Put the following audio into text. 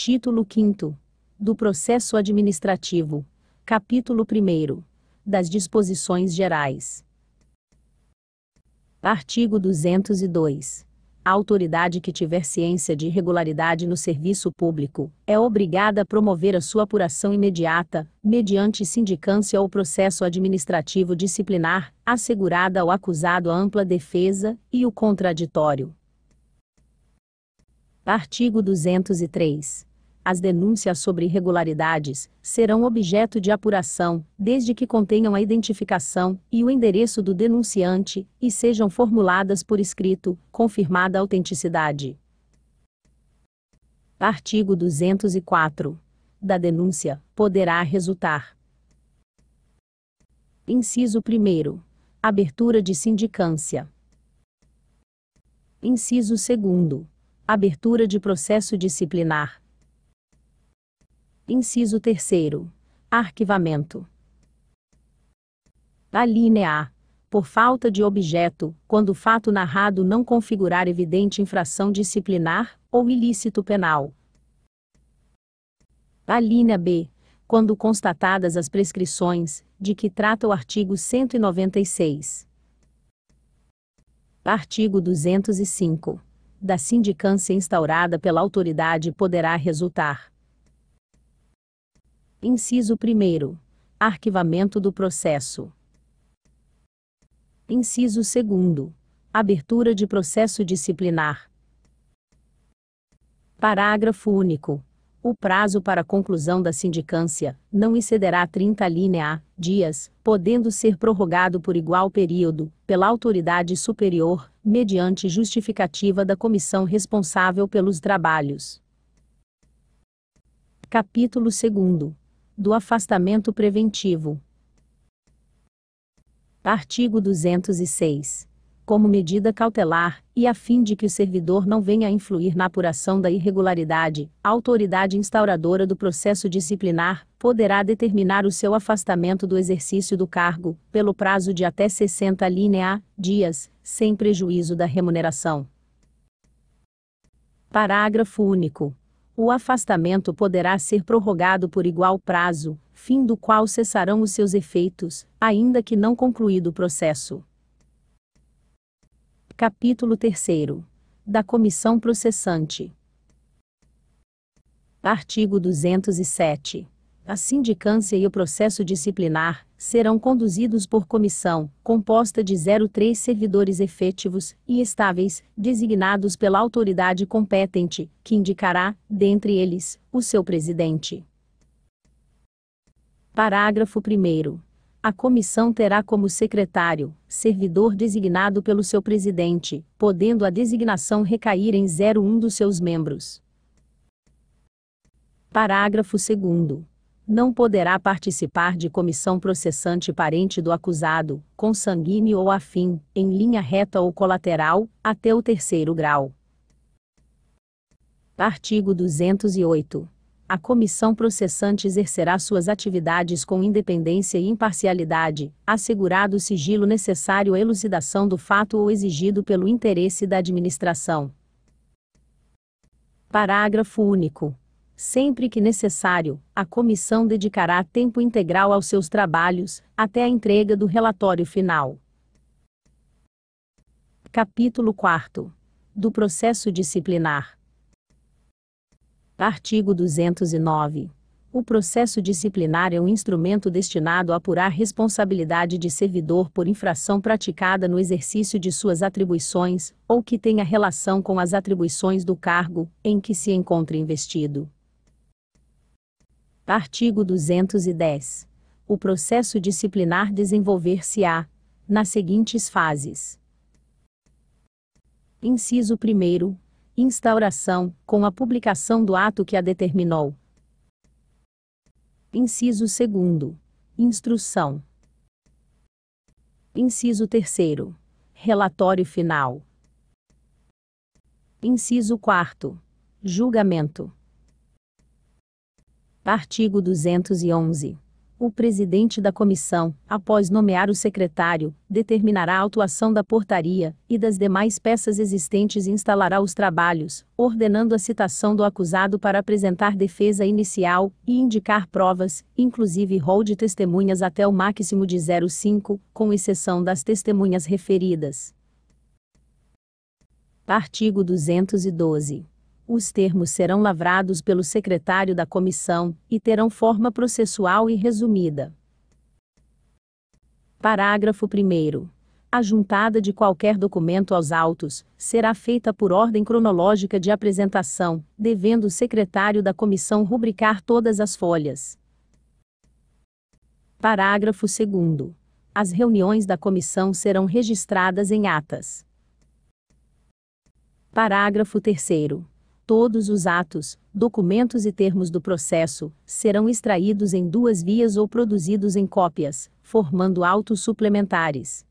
Título 5 Do Processo Administrativo. Capítulo 1 Das Disposições Gerais. Artigo 202. A autoridade que tiver ciência de irregularidade no serviço público é obrigada a promover a sua apuração imediata, mediante sindicância ou processo administrativo disciplinar, assegurada ao acusado a ampla defesa e o contraditório. Artigo 203. As denúncias sobre irregularidades serão objeto de apuração, desde que contenham a identificação e o endereço do denunciante e sejam formuladas por escrito, confirmada a autenticidade. Artigo 204. Da denúncia poderá resultar: Inciso 1. Abertura de sindicância. Inciso 2. Abertura de processo disciplinar. Inciso 3. Arquivamento. Alínea A. Por falta de objeto, quando o fato narrado não configurar evidente infração disciplinar ou ilícito penal. Alínea B. Quando constatadas as prescrições, de que trata o artigo 196. Artigo 205. Da sindicância instaurada pela autoridade poderá resultar Inciso 1. Arquivamento do processo. Inciso 2. Abertura de processo disciplinar. Parágrafo único. O prazo para conclusão da sindicância não excederá 30 linea dias, podendo ser prorrogado por igual período pela autoridade superior, mediante justificativa da comissão responsável pelos trabalhos. Capítulo 2 do afastamento preventivo. Artigo 206. Como medida cautelar, e a fim de que o servidor não venha a influir na apuração da irregularidade, a autoridade instauradora do processo disciplinar poderá determinar o seu afastamento do exercício do cargo, pelo prazo de até 60 linea, dias, sem prejuízo da remuneração. Parágrafo único o afastamento poderá ser prorrogado por igual prazo, fim do qual cessarão os seus efeitos, ainda que não concluído o processo. Capítulo 3 Da Comissão Processante. Artigo 207 a sindicância e o processo disciplinar serão conduzidos por comissão, composta de 03 servidores efetivos e estáveis, designados pela autoridade competente, que indicará, dentre eles, o seu presidente. Parágrafo 1. A comissão terá como secretário, servidor designado pelo seu presidente, podendo a designação recair em 01 dos seus membros. Parágrafo 2 não poderá participar de comissão processante parente do acusado, consanguíneo ou afim, em linha reta ou colateral, até o terceiro grau. Artigo 208. A comissão processante exercerá suas atividades com independência e imparcialidade, assegurado o sigilo necessário à elucidação do fato ou exigido pelo interesse da administração. Parágrafo único. Sempre que necessário, a comissão dedicará tempo integral aos seus trabalhos, até a entrega do relatório final. Capítulo 4 Do processo disciplinar. Artigo 209. O processo disciplinar é um instrumento destinado a apurar responsabilidade de servidor por infração praticada no exercício de suas atribuições, ou que tenha relação com as atribuições do cargo em que se encontre investido. Artigo 210. O processo disciplinar desenvolver-se-á nas seguintes fases. Inciso 1. Instauração, com a publicação do ato que a determinou. Inciso 2. Instrução. Inciso 3. Relatório final. Inciso 4. Julgamento. Artigo 211. O presidente da comissão, após nomear o secretário, determinará a autuação da portaria e das demais peças existentes e instalará os trabalhos, ordenando a citação do acusado para apresentar defesa inicial e indicar provas, inclusive rol de testemunhas até o máximo de 0,5, com exceção das testemunhas referidas. Artigo 212. Os termos serão lavrados pelo secretário da comissão e terão forma processual e resumida. Parágrafo 1. A juntada de qualquer documento aos autos será feita por ordem cronológica de apresentação, devendo o secretário da comissão rubricar todas as folhas. Parágrafo 2. As reuniões da comissão serão registradas em atas. Parágrafo 3. Todos os atos, documentos e termos do processo serão extraídos em duas vias ou produzidos em cópias, formando autos suplementares.